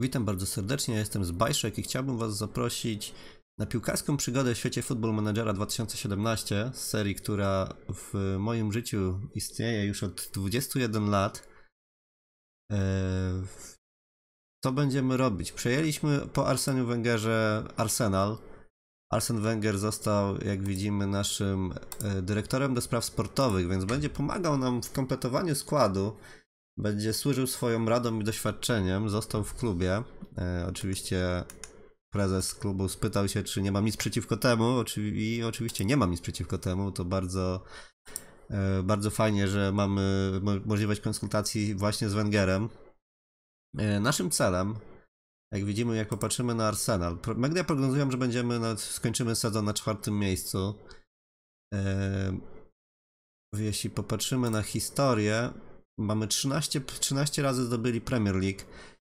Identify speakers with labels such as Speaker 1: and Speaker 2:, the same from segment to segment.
Speaker 1: Witam bardzo serdecznie, ja jestem z i chciałbym Was zaprosić na piłkarską przygodę w świecie Football Managera 2017, serii, która w moim życiu istnieje już od 21 lat. Eee, co będziemy robić? Przejęliśmy po Arseniu Wengerze Arsenal. Arsen Wenger został, jak widzimy, naszym e, dyrektorem do spraw sportowych, więc będzie pomagał nam w kompletowaniu składu będzie służył swoją radą i doświadczeniem. Został w klubie. E, oczywiście prezes klubu spytał się, czy nie mam nic przeciwko temu. I oczywiście nie mam nic przeciwko temu. To bardzo, e, bardzo fajnie, że mamy mo- możliwość konsultacji właśnie z Wengerem. E, naszym celem, jak widzimy, jak popatrzymy na Arsenal, magda prognozują, że będziemy skończymy sezon na czwartym miejscu. E, jeśli popatrzymy na historię, Mamy 13, 13 razy zdobyli Premier League.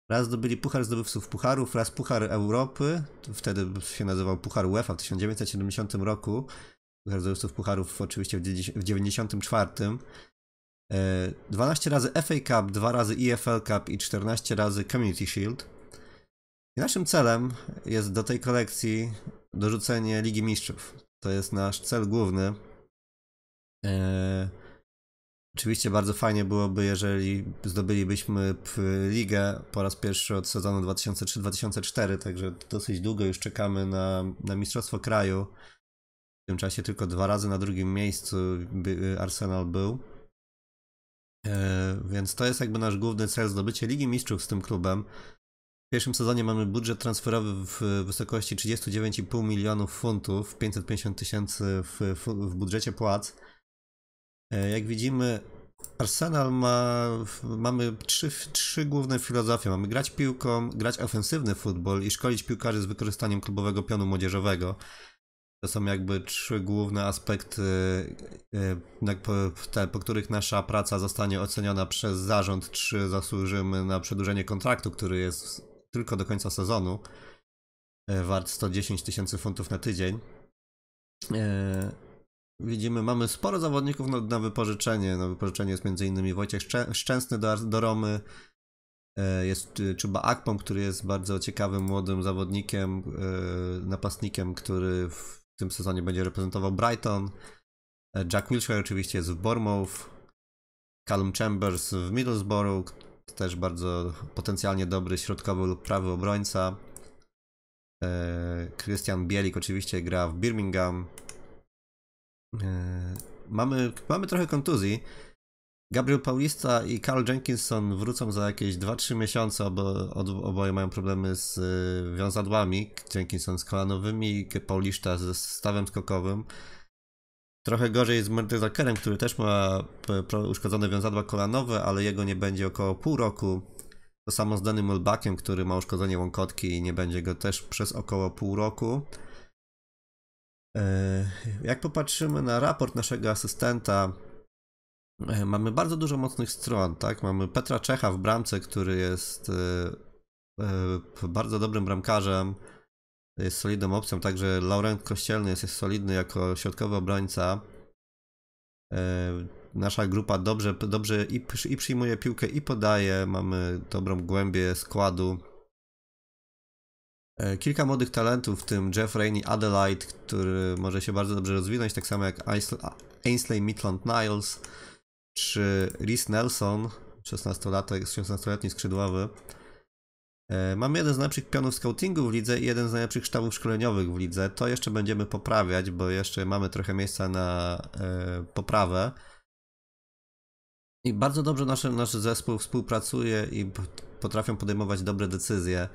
Speaker 1: Raz zdobyli Puchar Zdobywców Pucharów, raz Puchar Europy, wtedy się nazywał Puchar UEFA w 1970 roku. Puchar Zdobywców Pucharów oczywiście w 1994. 12 e, razy FA Cup, 2 razy EFL Cup i 14 razy Community Shield. I naszym celem jest do tej kolekcji dorzucenie Ligi Mistrzów. To jest nasz cel główny. Eee Oczywiście bardzo fajnie byłoby, jeżeli zdobylibyśmy ligę po raz pierwszy od sezonu 2003-2004, także dosyć długo już czekamy na, na Mistrzostwo Kraju. W tym czasie tylko dwa razy na drugim miejscu Arsenal był. E, więc to jest jakby nasz główny cel, zdobycie Ligi Mistrzów z tym klubem. W pierwszym sezonie mamy budżet transferowy w wysokości 39,5 milionów funtów, 550 tysięcy w, w budżecie płac. E, jak widzimy, Arsenal ma, mamy trzy, trzy główne filozofie. Mamy grać piłką, grać ofensywny futbol i szkolić piłkarzy z wykorzystaniem klubowego pionu młodzieżowego. To są jakby trzy główne aspekty, e, po, których nasza praca zostanie oceniona przez zarząd, czy zasłużymy na przedłużenie kontraktu, który jest tylko do końca sezonu, e, wart 110 tysięcy funtów na tydzień. Widzimy, mamy sporo zawodników na, na wypożyczenie. Na wypożyczenie jest m.in. Wojciech Szczęsny do, do Romy, e, jest e, Czuba Akpom, który jest bardzo ciekawym młodym zawodnikiem, e, napastnikiem, który w tym sezonie będzie reprezentował Brighton. Jack Wilshere oczywiście jest w Bournemouth. Callum Chambers w Middlesbrough, też bardzo potencjalnie dobry środkowy lub prawy obrońca. Christian Bielik oczywiście gra w Birmingham. E, mamy, mamy trochę kontuzji. Gabriel Paulista i Carl Jenkinson wrócą za jakieś 2-3 miesiące, bo oboje mają problemy z e, wiązadłami. Jenkinson z kolanowymi, Paulista ze stawem skokowym. Trochę gorzej z Mertezakerem, który też ma uszkodzone wiązadła kolanowe, ale jego nie będzie około pół roku. To samo z Danym Olbakiem, który ma uszkodzenie łąkotki i nie będzie go też przez około pół roku. E, jak popatrzymy na raport naszego asystenta, e, mamy bardzo dużo mocnych stron, tak? Mamy Petra Czecha w bramce, który jest e, bardzo dobrym bramkarzem, jest solidną opcją, także Laurent Kościelny jest, jest solidny jako środkowy obrońca. Nasza grupa dobrze, dobrze i, i przyjmuje piłkę i podaje, mamy dobrą głębię składu. E, kilka młodych talentów, w tym Jeff Rainey Adelaide, który może się bardzo dobrze rozwinąć, tak samo jak Ainsley Midland Niles, czy Rhys Nelson, 16-latek, 16-letni skrzydłowy. E, mamy jeden z najlepszych pionów scoutingu w lidze i jeden z najlepszych sztabów szkoleniowych w lidze. To jeszcze będziemy poprawiać, bo jeszcze mamy trochę miejsca na e, poprawę. I bardzo dobrze nasz, nasz zespół współpracuje i potrafią podejmować dobre decyzje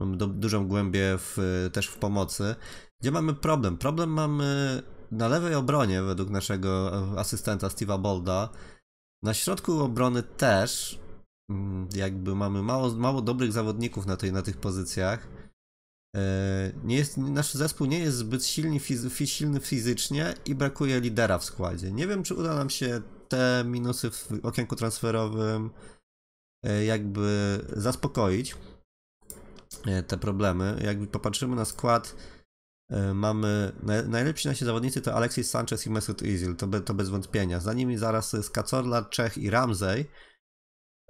Speaker 1: mamy du dużą głębię w, też w pomocy. Gdzie mamy problem? Problem mamy na lewej obronie według naszego asystenta Steve'a Bolda. Na środku obrony też mm, jakby mamy mało, mało dobrych zawodników na, tej, na tych pozycjach. E, nie jest, nasz zespół nie jest zbyt silny, fizy, silny fizycznie i brakuje lidera w składzie. Nie wiem, czy uda nam się te minusy w okienku transferowym e, jakby zaspokoić. E, te problemy. Jak popatrzymy na skład, e, mamy najlepsi nasi zawodnicy to Alexis Sanchez i Mesut Özil, to, be, to bez wątpienia. Za nimi zaraz jest Kacorla, Czech i Ramsey.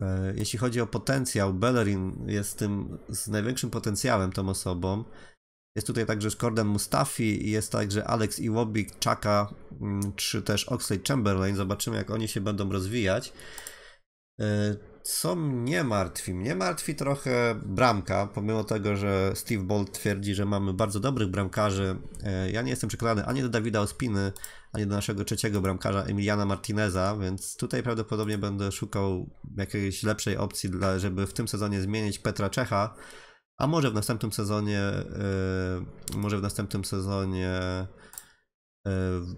Speaker 1: E, jeśli chodzi o potencjał, Bellerin jest tym z największym potencjałem tą osobą. Jest tutaj także Skordan Mustafi, i jest także Alex Iwobik, Chaka, mm, czy też Oxley Chamberlain. Zobaczymy, jak oni się będą rozwijać co mnie martwi? Mnie martwi trochę bramka, pomimo tego, że Steve Bolt twierdzi, że mamy bardzo dobrych bramkarzy. E, ja nie jestem przekonany ani do Dawida Ospiny, ani do naszego trzeciego bramkarza Emiliana Martineza, więc tutaj prawdopodobnie będę szukał jakiejś lepszej opcji, dla, żeby w tym sezonie zmienić Petra Czecha, a może w następnym sezonie, yy, może w następnym sezonie e,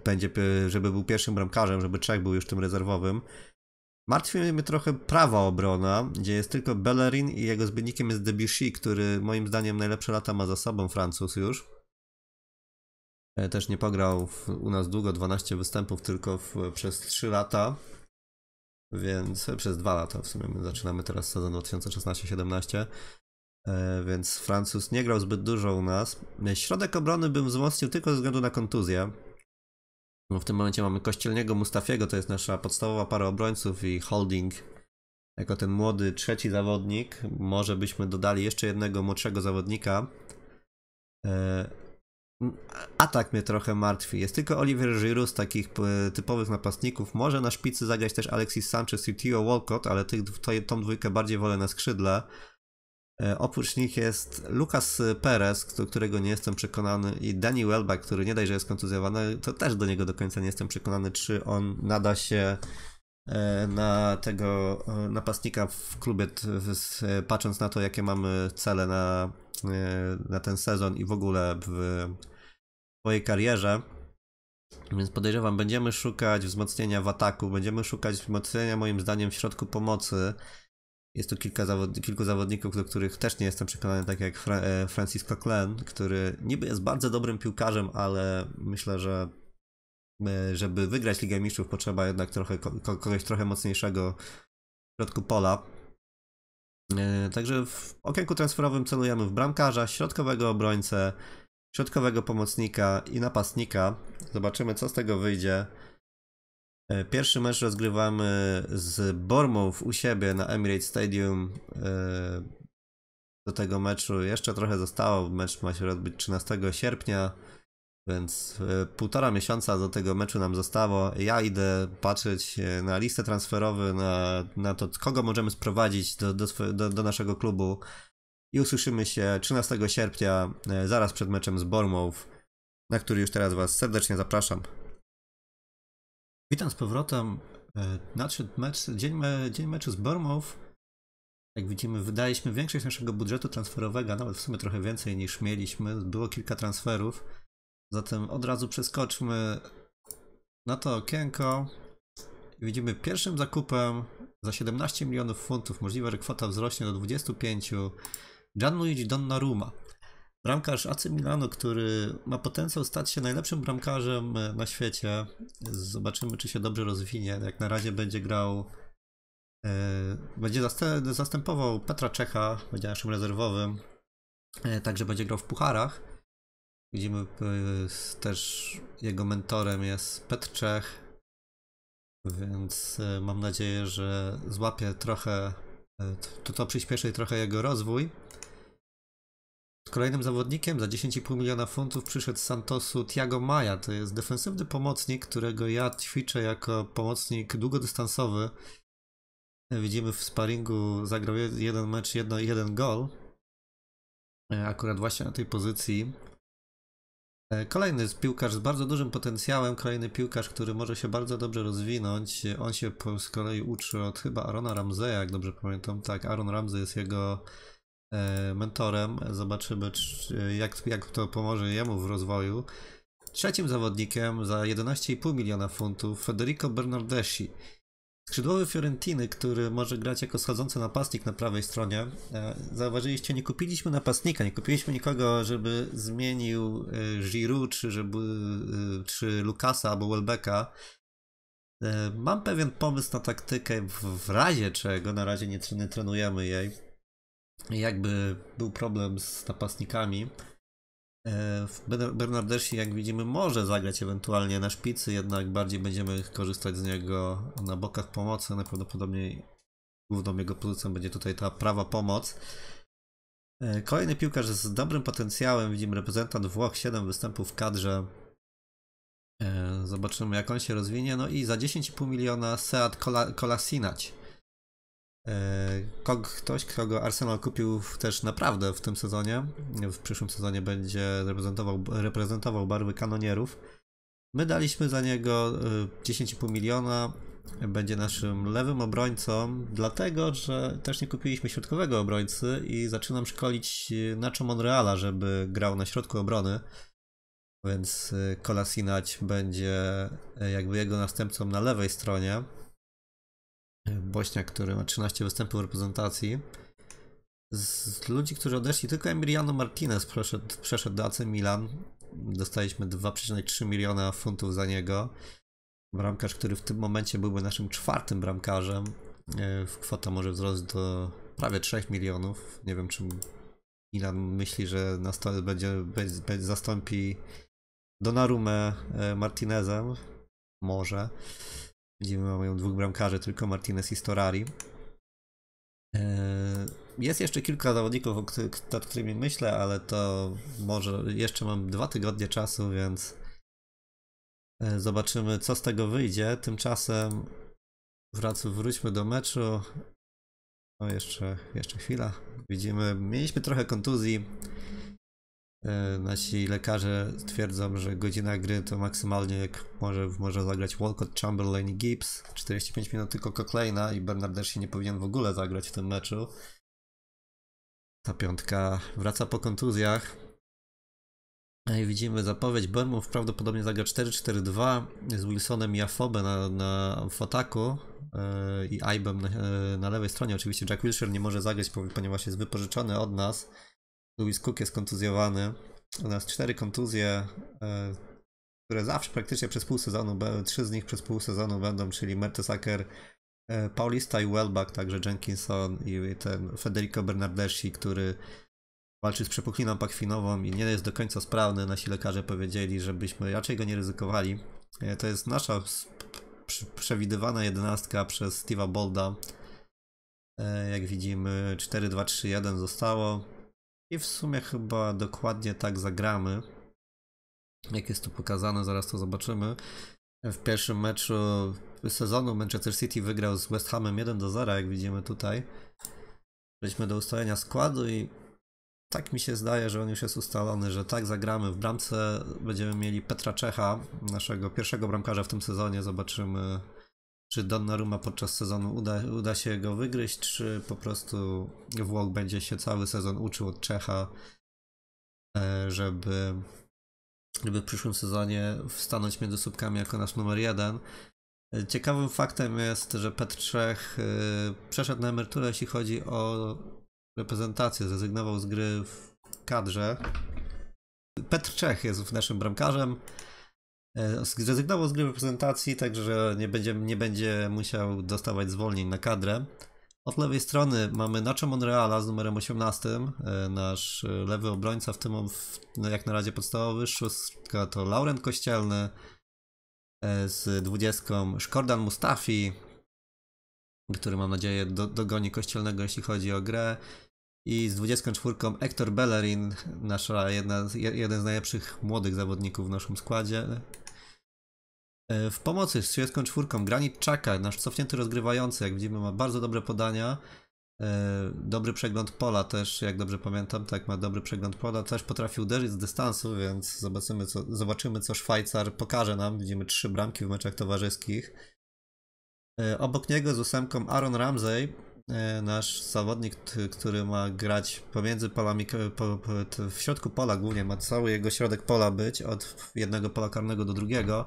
Speaker 1: będzie, żeby był pierwszym bramkarzem, żeby Czech był już tym rezerwowym. Martwi mnie trochę prawa obrona, gdzie jest tylko Bellerin i jego zbiornikiem jest Debussy, który moim zdaniem najlepsze lata ma za sobą Francuz już. E, też nie pograł w, u nas długo, 12 występów tylko w, przez 3 lata. Więc przez 2 lata w sumie my zaczynamy teraz sezon 2016-17. E, więc Francuz nie grał zbyt dużo u nas. E, środek obrony bym wzmocnił tylko ze względu na kontuzję. Bo w tym momencie mamy Kościelnego Mustafiego, to jest nasza podstawowa para obrońców i Holding jako ten młody trzeci zawodnik. Może byśmy dodali jeszcze jednego młodszego zawodnika. E, Atak mnie trochę martwi. Jest tylko Oliver Giroud z takich typowych napastników. Może na szpicy zagrać też Alexis Sanchez i Tio Walcott, ale tych, tą dwójkę bardziej wolę na skrzydle. E, oprócz nich jest Lucas Perez, którego nie jestem przekonany, i Danny Welbeck, który nie daj, że jest kontuzjowany, to też do niego do końca nie jestem przekonany, czy on nada się e, na tego e, napastnika w klubie, patrząc na to, jakie mamy cele na, na ten sezon i w ogóle w swojej karierze. Więc podejrzewam, będziemy szukać wzmocnienia w ataku, będziemy szukać wzmocnienia moim zdaniem w środku pomocy. Jest tu kilka zawod kilku zawodników, do których też nie jestem przekonany, tak jak Fra e, Francisco Klen, który niby jest bardzo dobrym piłkarzem, ale myślę, że e, żeby wygrać Ligę Mistrzów potrzeba jednak trochę, kogoś trochę mocniejszego w środku pola. E, także w okienku transferowym celujemy w bramkarza, środkowego obrońcę, środkowego pomocnika i napastnika. Zobaczymy, co z tego wyjdzie. E, pierwszy mecz rozgrywamy z Bormów u siebie na Emirates Stadium. E, do tego meczu jeszcze trochę zostało. Mecz ma się odbyć 13 sierpnia, więc e, półtora miesiąca do tego meczu nam zostało. Ja idę patrzeć na listę transferową, na, na to, kogo możemy sprowadzić do, do, do, do naszego klubu. I usłyszymy się 13 sierpnia, zaraz przed meczem z Bormów, na który już teraz Was serdecznie zapraszam. Witam z powrotem. E, nadszedł mecz, dzień, e, dzień meczu z Bormów. Jak widzimy, wydaliśmy większość naszego budżetu transferowego, nawet w sumie trochę więcej niż mieliśmy. Było kilka transferów. Zatem od razu przeskoczmy na to okienko. Widzimy pierwszym zakupem za 17 milionów funtów, możliwe, że kwota wzrośnie do 25, Gianluigi Donnarumma. Bramkarz AC Milano, który ma potencjał stać się najlepszym bramkarzem e, na świecie. Zobaczymy, czy się dobrze rozwinie. Jak na razie będzie grał, e, będzie zastępował Petra Czecha, będzie naszym rezerwowym. E, także będzie grał w pucharach. Widzimy też jego mentorem jest Petr Czech, więc mam nadzieję, że złapie trochę, to, to przyspieszy trochę jego rozwój. Kolejnym zawodnikiem za 10,5 miliona funtów przyszedł z Santosu Tiago Maja. To jest defensywny pomocnik, którego ja ćwiczę jako pomocnik długodystansowy. Widzimy w sparingu zagrał jeden mecz, jedno, jeden gol. E, akurat właśnie na tej pozycji. E, kolejny jest piłkarz z bardzo dużym potencjałem, kolejny piłkarz, który może się bardzo dobrze rozwinąć. On się z kolei uczy od chyba Arona Ramseya, jak dobrze pamiętam. Tak, Aaron Ramsey jest jego E, mentorem. Zobaczymy, jak, jak to pomoże jemu w rozwoju. Trzecim zawodnikiem za 11,5 miliona funtów Federico Bernardeschi. Skrzydłowy Fiorentiny, który może grać jako schodzący napastnik na prawej stronie. E, zauważyliście, nie kupiliśmy napastnika, nie kupiliśmy nikogo, żeby zmienił e, Giroud, czy, żeby, czy Lukasa albo Welbecka. Mam pewien pomysł na taktykę w razie czego, na razie nie trenujemy jej jakby był problem z napastnikami. E, Bernardeschi, jak widzimy, może zagrać ewentualnie na szpicy, jednak bardziej będziemy korzystać z niego na bokach pomocy. Najprawdopodobniej główną jego pozycją będzie tutaj ta prawa pomoc. E, kolejny piłkarz z dobrym potencjałem, widzimy reprezentant Włoch, 7 występów w kadrze. E, zobaczymy jak on się rozwinie. No i za 10,5 miliona Seat Kola E, kog, ktoś, kogo Arsenal kupił też naprawdę w tym sezonie, w przyszłym sezonie będzie reprezentował, reprezentował barwy kanonierów. My daliśmy za niego 10,5 e, miliona, będzie naszym lewym obrońcą, dlatego że też nie kupiliśmy środkowego obrońcy i zaczynam szkolić e, Nacho Monreala, żeby grał na środku obrony. Więc Kolasinać będzie jakby jego następcą na lewej stronie. Bośniak, który ma 13 występów w reprezentacji. Z ludzi, którzy odeszli, tylko Emiliano Martinez przeszedł, przeszedł do AC Milan. Dostaliśmy 2,3 miliona funtów za niego. Bramkarz, który w tym momencie byłby naszym czwartym bramkarzem. E, kwota może wzrost do prawie 3 milionów. Nie wiem, czy Milan myśli, że na stole będzie, będzie zastąpi Donarumę e, Martinezem. Może. Widzimy, mają dwóch bramkarzy, tylko Martinez i Storari. E, jest jeszcze kilka zawodników, nad którymi myślę, ale to może jeszcze mam dwa tygodnie czasu, więc e, zobaczymy, co z tego wyjdzie. Tymczasem wrac, wróćmy do meczu. O, jeszcze, jeszcze chwila. Widzimy, mieliśmy trochę kontuzji. E, nasi lekarze twierdzą, że godzina gry to maksymalnie jak może, może zagrać Walcott, Chamberlain i Gibbs. 45 minut tylko Cochleina i Bernard się nie powinien w ogóle zagrać w tym meczu. Ta piątka wraca po kontuzjach. E, I widzimy zapowiedź. Bournemouth prawdopodobnie zagra 4-4-2 z Wilsonem i Afobe na, na, w ataku yy, i Ibem na, yy, na, lewej stronie. Oczywiście Jack Wilshere nie może zagrać, ponieważ jest wypożyczony od nas. Louis Cook jest kontuzjowany. U nas cztery kontuzje, e, które zawsze praktycznie przez pół sezonu, trzy z nich przez pół sezonu będą, czyli Mertesacker, e, Paulista i Welback, także Jenkinson i ten Federico Bernardeschi, który walczy z przepukliną pakwinową i nie jest do końca sprawny. Nasi lekarze powiedzieli, żebyśmy raczej go nie ryzykowali. E, to jest nasza przewidywana jedenastka przez Steve'a Bolda. Jak widzimy 4-2-3-1 zostało. I w sumie chyba dokładnie tak zagramy. Jak jest tu pokazane, zaraz to zobaczymy. W pierwszym meczu sezonu Manchester City wygrał z West Hamem 1 do 0, jak widzimy tutaj. Przejdźmy do ustalenia składu i tak mi się zdaje, że on już jest ustalony, że tak zagramy. W bramce będziemy mieli Petra Czecha, naszego pierwszego bramkarza w tym sezonie. Zobaczymy, czy Donnarumma podczas sezonu uda, uda się go wygryźć, czy po prostu Włoch będzie się cały sezon uczył od Czecha, e, żeby, żeby w przyszłym sezonie wstanąć między słupkami jako nasz numer jeden. E, ciekawym faktem jest, że Petr Czech e, przeszedł na emeryturę, jeśli chodzi o reprezentację, zrezygnował z gry w kadrze. Petr Czech jest naszym bramkarzem. E, zrezygnował z gry reprezentacji, także nie będzie, nie będzie musiał dostawać zwolnień na kadrę. Od lewej strony mamy Nacho Monreala z numerem 18, e, nasz e, lewy obrońca, w tym no, jak na razie podstawowy, szóstka to Laurent Kościelny z 20, Szkordan Mustafi, który mam nadzieję do, dogoni Kościelnego jeśli chodzi o grę, i z 24 Hector Bellerin, nasza jedna, jeden z najlepszych młodych zawodników w naszym składzie, E, w pomocy z czwórką Granit Czaka, nasz cofnięty rozgrywający, jak widzimy, ma bardzo dobre podania. E, dobry przegląd pola też, jak dobrze pamiętam, tak ma dobry przegląd pola, też potrafi uderzyć z dystansu, więc zobaczymy co, zobaczymy, co Szwajcar pokaże nam. Widzimy trzy bramki w meczach towarzyskich. E, obok niego z ósemką Aaron Ramsey, nasz zawodnik, który ma grać pomiędzy polami, po, po, w środku pola głównie, ma cały jego środek pola być, od jednego pola karnego do drugiego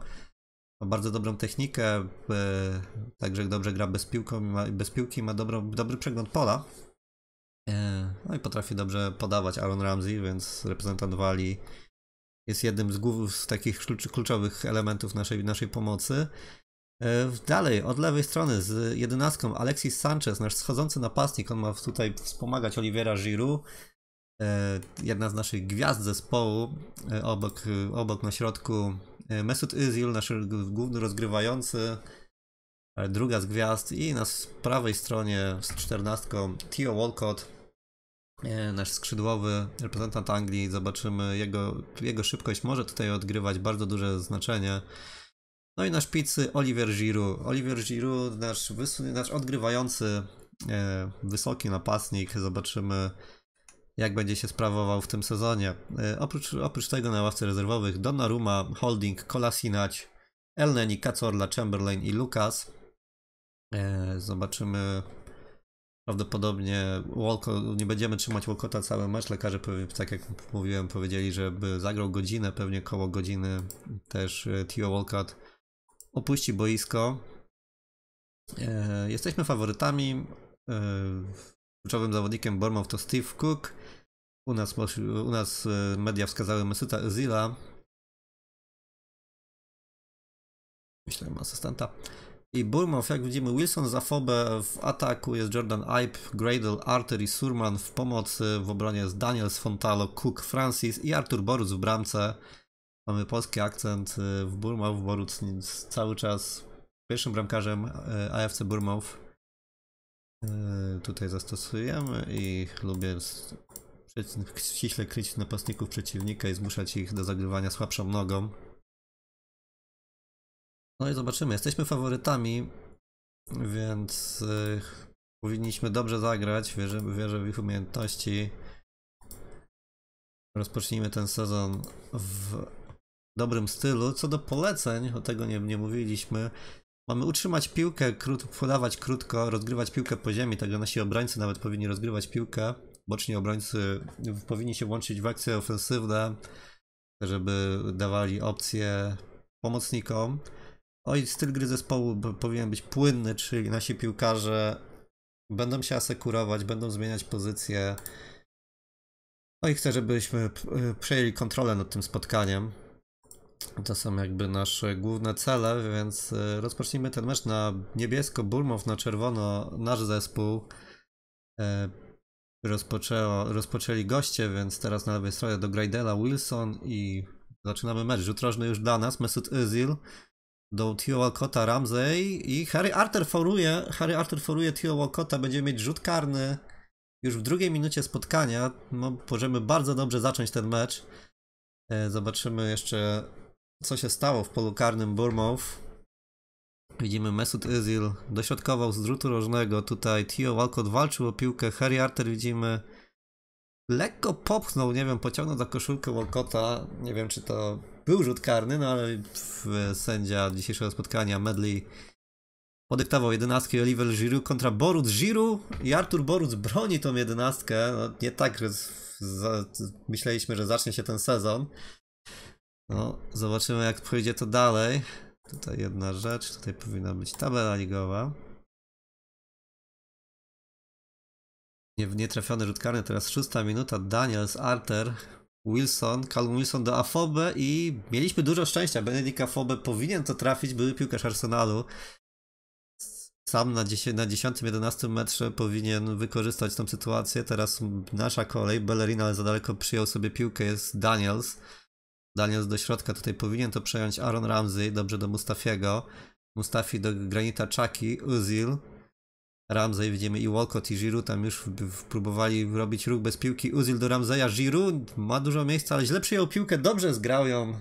Speaker 1: ma bardzo dobrą technikę, e, także dobrze gra bez, piłką, ma, bez piłki, ma dobry przegląd pola. E, no i potrafi dobrze podawać Aaron Ramsey, więc reprezentant Wali jest jednym z, głów, z takich kluczowych elementów naszej, naszej pomocy. E, dalej, od lewej strony z jedenastką Alexis Sanchez, nasz schodzący napastnik, on ma tutaj wspomagać Oliwiera Giroux, jedna z naszych gwiazd zespołu, obok, obok na środku E, Mesut Özil, nasz główny rozgrywający, e, druga z gwiazd i na prawej stronie z czternastką Theo Walcott, e, nasz skrzydłowy reprezentant Anglii. Zobaczymy jego, jego szybkość może tutaj odgrywać bardzo duże znaczenie. No i na szpicy Oliver Giroud. Oliver Giroud, nasz, nasz odgrywający wysoki napastnik. Zobaczymy jak będzie się sprawował w tym sezonie. Y, oprócz, oprócz tego na ławce rezerwowych Donnarumma, Holding, Kolasinac, Elneny, Kacorla, Chamberlain i Lukas. Y, zobaczymy. Prawdopodobnie Walko, nie będziemy trzymać Walkota cały mecz. Lekarze, tak jak mówiłem, powiedzieli, żeby zagrał godzinę, pewnie koło godziny też y, Tio Walcott opuści boisko. Jesteśmy faworytami. Kluczowym zawodnikiem Bormów to Steve Cook. U nas, u nas e, media wskazały Mesuta Myślę, że ma asystenta. I Burmow, jak widzimy, Wilson za Fobę w ataku, jest Jordan Ipe, Gradle, Arter i Surman w pomocy, w obronie jest Daniels, Fontalo, Cook, Francis i Artur Boruc w bramce. Mamy polski akcent e, w Burmow, Boruc cały czas pierwszym bramkarzem e, AFC Burmow. E, tutaj zastosujemy i lubię ściśle kryć napastników przeciwnika i zmuszać ich do zagrywania słabszą nogą. No i zobaczymy, jesteśmy faworytami, więc e, powinniśmy dobrze zagrać, wierzę, wierzę w ich umiejętności. Rozpocznijmy ten sezon w dobrym stylu. Co do poleceń, o tego nie, nie mówiliśmy, Mamy utrzymać piłkę, krót, podawać krótko, rozgrywać piłkę po ziemi, także nasi obrońcy nawet powinni rozgrywać piłkę. Boczni obrońcy powinni się włączyć w akcje ofensywne, żeby dawali opcje pomocnikom. Oj, styl gry zespołu powinien być płynny, czyli nasi piłkarze będą się asekurować, będą zmieniać pozycje. No i chcę, żebyśmy y, przejęli kontrolę nad tym spotkaniem. To są jakby nasze główne cele, więc e, rozpocznijmy ten mecz na niebiesko, Burmow na czerwono, nasz zespół. E, rozpoczęło, rozpoczęli goście, więc teraz na lewej stronie do Greidela Wilson i zaczynamy mecz. Rzut rożny już dla nas, Mesut Özil do Tio Walcota, Ramsey i Harry Arter foruje, Harry Arter foruje Tio Walcota, będziemy mieć rzut karny już w drugiej minucie spotkania. No, możemy bardzo dobrze zacząć ten mecz. E, zobaczymy jeszcze co się stało w polu karnym Bournemouth? Widzimy Mesut Özil dośrodkował z drutu rożnego, tutaj Tio Walcott walczył o piłkę, Harry Arter widzimy lekko popchnął, nie wiem, pociągnął za koszulkę Walcotta, nie wiem czy to był rzut karny, no ale sędzia dzisiejszego spotkania Medley podyktował jedenastkę Oliver Giroud kontra Borut Giroud i Artur Borut broni tą jedenastkę, no, nie tak, że z, z, myśleliśmy, że zacznie się ten sezon. No, zobaczymy jak pójdzie to dalej. Tutaj jedna rzecz, tutaj powinna być tabela ligowa. Nie, nietrafiony rzut karny, teraz szósta minuta, Daniels, Arter, Wilson, Calum Wilson do Afobe i mieliśmy dużo szczęścia, Benedict Afobe powinien to trafić, były piłkarz Arsenalu. Sam na, 10, na 10-11 metrze powinien wykorzystać tą sytuację, teraz nasza kolej, Bellerin, ale za daleko przyjął sobie piłkę, jest Daniels dając do środka. Tutaj powinien to przejąć Aaron Ramsey, dobrze do Mustafiego. Mustafi do Granita Chucky, Uzil. Ramsey widzimy i Walcott i Giroud tam już próbowali robić ruch bez piłki. Uzil do Ramseya. Giroud ma dużo miejsca, ale źle przyjął piłkę, dobrze zgrał ją.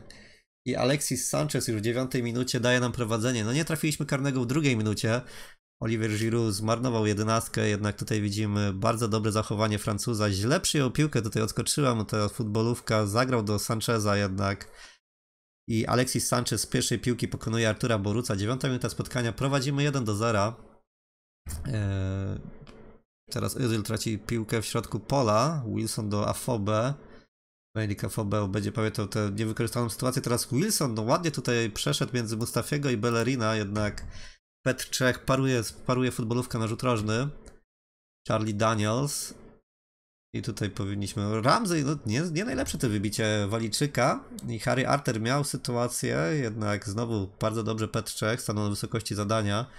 Speaker 1: I Alexis Sanchez już w dziewiątej minucie daje nam prowadzenie. No nie trafiliśmy karnego w drugiej minucie, Oliver Giroud zmarnował jedenastkę, jednak tutaj widzimy bardzo dobre zachowanie Francuza. Źle przyjął piłkę, tutaj odskoczyła mu ta futbolówka, zagrał do Sancheza jednak. I Alexis Sanchez z pierwszej piłki pokonuje Artura Boruca. Dziewiąta minuta spotkania, prowadzimy 1 do 0. Eee, teraz Özil traci piłkę w środku pola, Wilson do Afobe. Melika Afobe będzie pamiętał tę niewykorzystaną sytuację. Teraz Wilson no ładnie tutaj przeszedł między Mustafiego i Bellerina, jednak p paruje, paruje futbolówkę na rzut rożny. Charlie Daniels. I tutaj powinniśmy... Ramsey, no nie, nie najlepsze to wybicie Waliczyka. I Harry Arter miał sytuację, jednak znowu bardzo dobrze p stanął na wysokości zadania.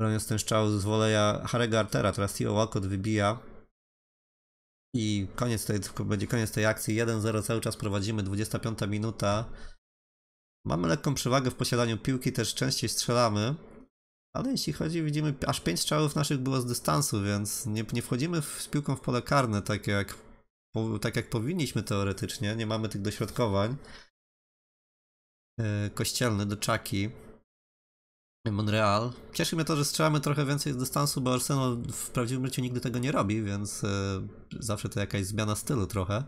Speaker 1: Broniąc ten strzał z woleja Harry'ego Artera, teraz Theo Walcott wybija. I koniec tej, będzie koniec tej akcji. 1-0 cały czas prowadzimy, 25 minuta. Mamy lekką przewagę w posiadaniu piłki, też częściej strzelamy. Ale jeśli chodzi, widzimy, aż 5 strzałów naszych było z dystansu, więc nie, nie wchodzimy w, z piłką w pole karne, tak jak, po, tak jak powinniśmy teoretycznie. Nie mamy tych dośrodkowań. E, kościelny do Czaki. Monreal. Cieszy mnie to, że strzelamy trochę więcej z dystansu, bo Arsenal w prawdziwym życiu nigdy tego nie robi, więc e, zawsze to jakaś zmiana stylu trochę.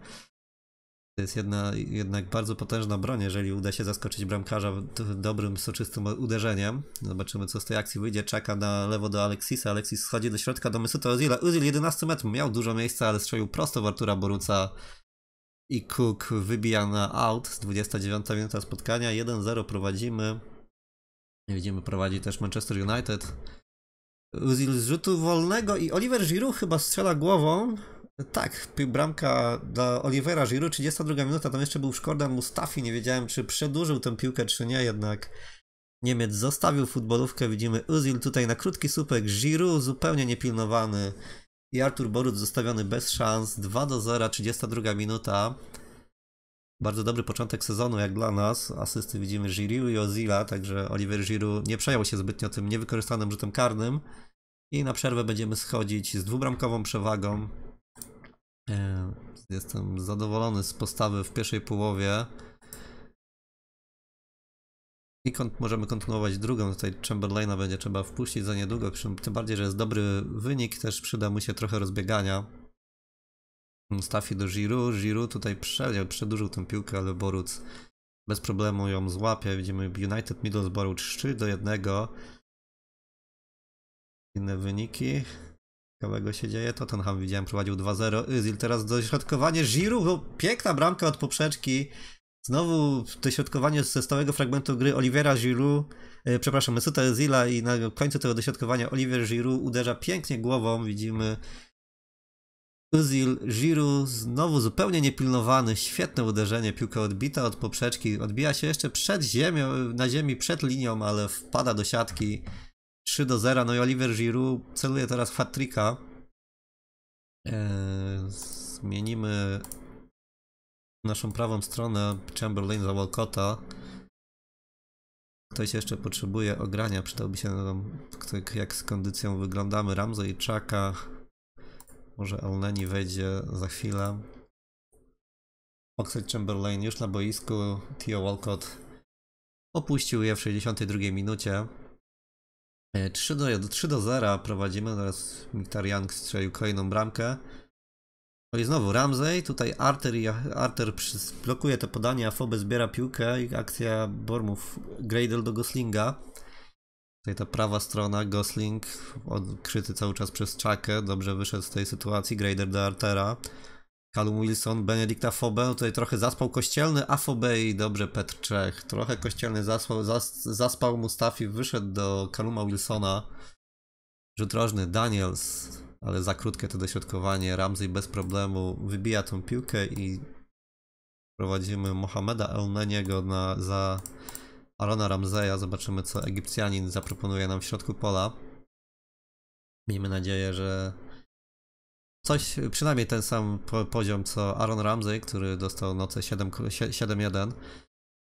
Speaker 1: To jest jedna, jednak bardzo potężna broń, jeżeli uda się zaskoczyć bramkarza dobrym, soczystym uderzeniem. Zobaczymy, co z tej akcji wyjdzie. Czeka na lewo do Alexisa. Alexis schodzi do środka do Mesuta Ozila. Ozil 11 metrów. Miał dużo miejsca, ale strzelił prosto w Artura Boruca. I Cook wybija na out. 29 minuta spotkania. 1-0 prowadzimy. Widzimy, prowadzi też Manchester United. Ozil z rzutu wolnego i Oliver Giroud chyba strzela głową. No tak, bramka dla Olivera Giroud, 32 minuta, tam jeszcze był Szkordan Mustafi, nie wiedziałem czy przedłużył tę piłkę czy nie, jednak Niemiec zostawił futbolówkę, widzimy Uzil tutaj na krótki słupek, Giroud zupełnie niepilnowany i Artur Borut zostawiony bez szans, 2 do 0, 32 minuta. Bardzo dobry początek sezonu jak dla nas, asysty widzimy Giroud i Ozila, także Oliver Giroud nie przejął się zbytnio tym niewykorzystanym rzutem karnym i na przerwę będziemy schodzić z dwubramkową przewagą. Jestem zadowolony z postawy w pierwszej połowie. I kont możemy kontynuować drugą. Tutaj Chamberlaina będzie trzeba wpuścić za niedługo. Tym bardziej, że jest dobry wynik, też przyda mu się trochę rozbiegania. Stafi do Giroud. Giroud tutaj przedział, przedłużył tę piłkę, ale Boruc bez problemu ją złapie. Widzimy United Middlesbrough 3 do 1. Inne wyniki ciekawego się dzieje. Tottenham widziałem prowadził 2-0. Özil teraz dośrodkowanie Giroud, piękna bramka od poprzeczki. Znowu dośrodkowanie ze stałego fragmentu gry Olivera Giroud, e, przepraszam, Mesuta Özila i na końcu tego dośrodkowania Oliver Giroud uderza pięknie głową, widzimy Özil Giroud znowu zupełnie niepilnowany, świetne uderzenie, piłka odbita od poprzeczki, odbija się jeszcze przed ziemią, na ziemi przed linią, ale wpada do siatki. 3 do 0. No i Oliver Giroud celuje teraz hat e, Zmienimy naszą prawą stronę Chamberlain za Walcotta. Ktoś jeszcze potrzebuje ogrania, przydałby się nam, tak jak z kondycją wyglądamy. Ramsey i Chaka. Może Alneni wejdzie za chwilę. Oxford Chamberlain już na boisku. Theo Walcott opuścił je w 62 minucie. 3 e, do, 3 do 0 prowadzimy, teraz Miktar Young strzelił kolejną bramkę. No i znowu Ramsey, tutaj Arter, i, Arter blokuje te podanie, a Fobe zbiera piłkę i akcja Bormów Gradle do Goslinga. Tutaj ta prawa strona, Gosling odkryty cały czas przez Czakę, dobrze wyszedł z tej sytuacji, Grader do Artera. Callum Wilson, Benedicta Fobę, tutaj trochę zaspał kościelny, a Fobe i dobrze Petr Czech. Trochę kościelny zaspał, zas, zaspał Mustafi, wyszedł do Kaluma Wilsona. Rzut rożny Daniels, ale za krótkie to dośrodkowanie. Ramsey bez problemu wybija tą piłkę i prowadzimy Mohameda Elneniego na, za Arona Ramzeja. Zobaczymy, co Egipcjanin zaproponuje nam w środku pola. Miejmy nadzieję, że coś, przynajmniej ten sam poziom co Aaron Ramsey, który dostał noce 7-1.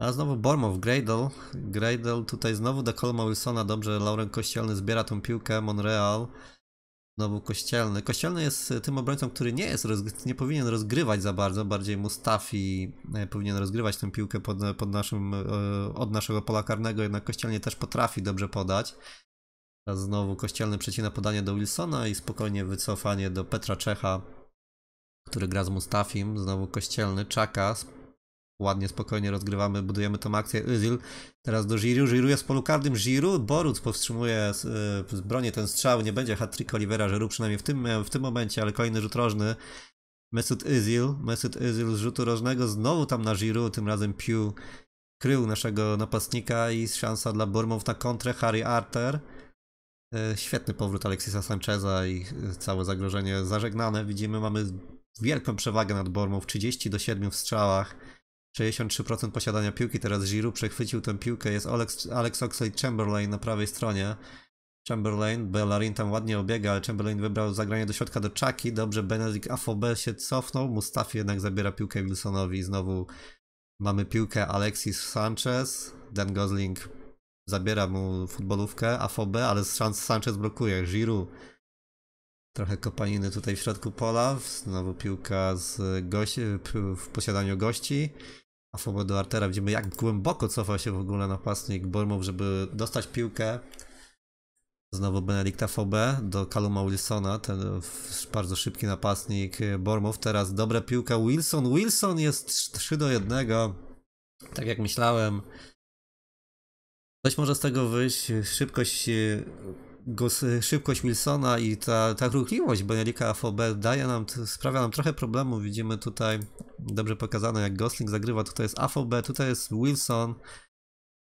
Speaker 1: A znowu Bormow, Gradle. Gradle tutaj znowu do Colma Wilsona, dobrze, Lauren Kościelny zbiera tą piłkę, Monreal. Znowu Kościelny. Kościelny jest e, tym obrońcą, który nie jest, nie powinien rozgrywać za bardzo, bardziej Mustafi e, powinien rozgrywać tę piłkę pod, pod naszym, e, od naszego pola karnego, jednak Kościelny też potrafi dobrze podać. Teraz znowu kościelny przecina podanie do Wilsona i spokojnie wycofanie do Petra Czecha, który gra z Mustafim. Znowu kościelny Czaka. Ładnie, spokojnie rozgrywamy, budujemy tą akcję. Özil teraz do Giru. Giru jest polu karnym. Giru, Boruc powstrzymuje z, e, z broni ten strzał. Nie będzie hat-trick Olivera Giru przynajmniej w tym, e, w tym momencie, ale kolejny rzut rożny. Mesut Özil, Mesut Özil z rzutu rożnego znowu tam na Giru, tym razem Piu krył naszego napastnika i szansa dla Bormów na kontrę Harry Arter. E, świetny powrót Alexisa Sancheza i e, całe zagrożenie zażegnane. Widzimy, mamy wielką przewagę nad Bormów, 30 do 7 w strzałach, 63% posiadania piłki, teraz Giroud przechwycił tę piłkę, jest Alex, Alex Oxlade-Chamberlain na prawej stronie. Chamberlain, Bellarin tam ładnie obiega, ale Chamberlain wybrał zagranie do środka do Czaki, dobrze, Benedict Afobe się cofnął, Mustafi jednak zabiera piłkę Wilsonowi, znowu mamy piłkę Alexis Sanchez, Dan Gosling zabiera mu futbolówkę, AFOB, ale Sanchez blokuje, Giroud. Trochę kopaniny tutaj w środku pola, znowu piłka z gości, w posiadaniu gości. AFOB do Artera, widzimy jak głęboko cofa się w ogóle napastnik Bormów, żeby dostać piłkę. Znowu Benedikta Fobe do Kaluma Wilsona, ten bardzo szybki napastnik Bormów. Teraz dobra piłka Wilson. Wilson jest 3 do 1. Tak jak myślałem, Coś może z tego wyjść, szybkość e, e, szybkość Wilsona i ta, ta ruchliwość Benedicta afob daje nam, sprawia nam trochę problemu. Widzimy tutaj, dobrze pokazane jak Gosling zagrywa, tutaj jest AFOB, tutaj jest Wilson,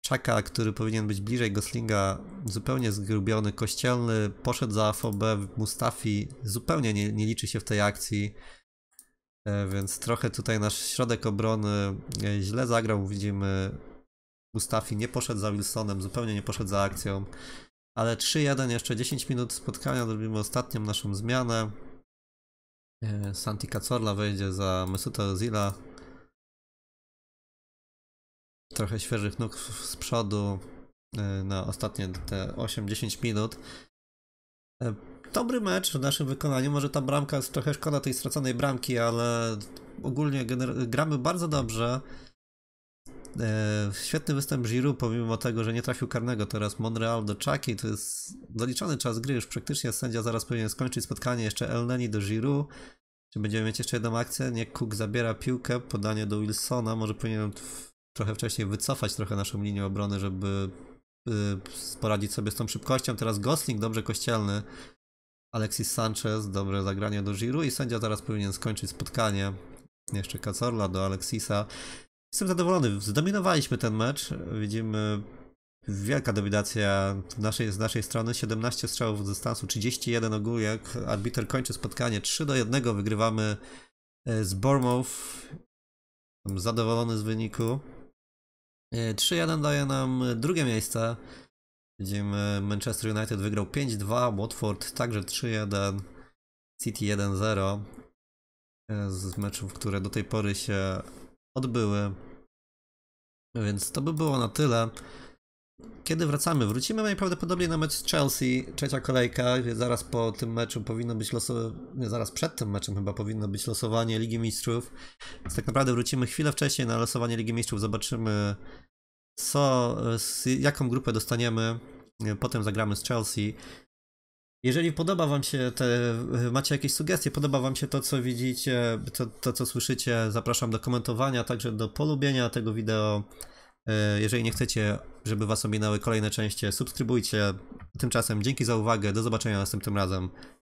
Speaker 1: Chaka, który powinien być bliżej Goslinga, zupełnie zgrubiony, kościelny, poszedł za AFOB, Mustafi zupełnie nie, nie liczy się w tej akcji. E, więc trochę tutaj nasz środek obrony źle zagrał, widzimy Mustafi nie poszedł za Wilsonem, zupełnie nie poszedł za akcją. Ale 3-1, jeszcze 10 minut spotkania, zrobimy ostatnią naszą zmianę. E, Santi Cacorla wejdzie za Mesuta Zila. Trochę świeżych nóg z przodu e, na ostatnie te 8-10 minut. E, dobry mecz w naszym wykonaniu. Może ta bramka jest trochę szkoda tej straconej bramki, ale ogólnie gramy bardzo dobrze. E, świetny występ Giroud, pomimo tego, że nie trafił karnego teraz Monreal do Czaki, to jest doliczony czas gry już praktycznie, sędzia zaraz powinien skończyć spotkanie, jeszcze Neni do Giroud, czy będziemy mieć jeszcze jedną akcję? Nie, Cook zabiera piłkę, podanie do Wilsona, może powinienem trochę wcześniej wycofać trochę naszą linię obrony, żeby y, poradzić sobie z tą szybkością. Teraz Gosling, dobrze kościelny, Alexis Sanchez, dobre zagranie do Giroud i sędzia zaraz powinien skończyć spotkanie. Jeszcze Kacorla do Alexisa. Jestem zadowolony. Zdominowaliśmy ten mecz. Widzimy wielka dominacja naszej, z naszej strony. 17 strzałów z dystansu, 31 ogólnie. Arbiter kończy spotkanie. 3 do 1 wygrywamy e, z Bournemouth. Zadowolony z wyniku. 3-1 e, daje nam drugie miejsce. Widzimy Manchester United wygrał 5-2, Watford także 3-1, City 1-0 e, z meczów, które do tej pory się odbyły. Więc to by było na tyle. Kiedy wracamy? Wrócimy najprawdopodobniej na mecz Chelsea, trzecia kolejka. Zaraz po tym meczu powinno być losowanie, zaraz przed tym meczem chyba powinno być losowanie Ligi Mistrzów. Więc tak naprawdę wrócimy chwilę wcześniej na losowanie Ligi Mistrzów, zobaczymy co, jaką grupę dostaniemy. Potem zagramy z Chelsea jeżeli podoba wam się te, macie jakieś sugestie, podoba wam się to, co widzicie, to, to co słyszycie, zapraszam do komentowania, także do polubienia tego wideo. E, jeżeli nie chcecie, żeby was ominęły kolejne części, subskrybujcie. Tymczasem dzięki za uwagę, do zobaczenia następnym razem.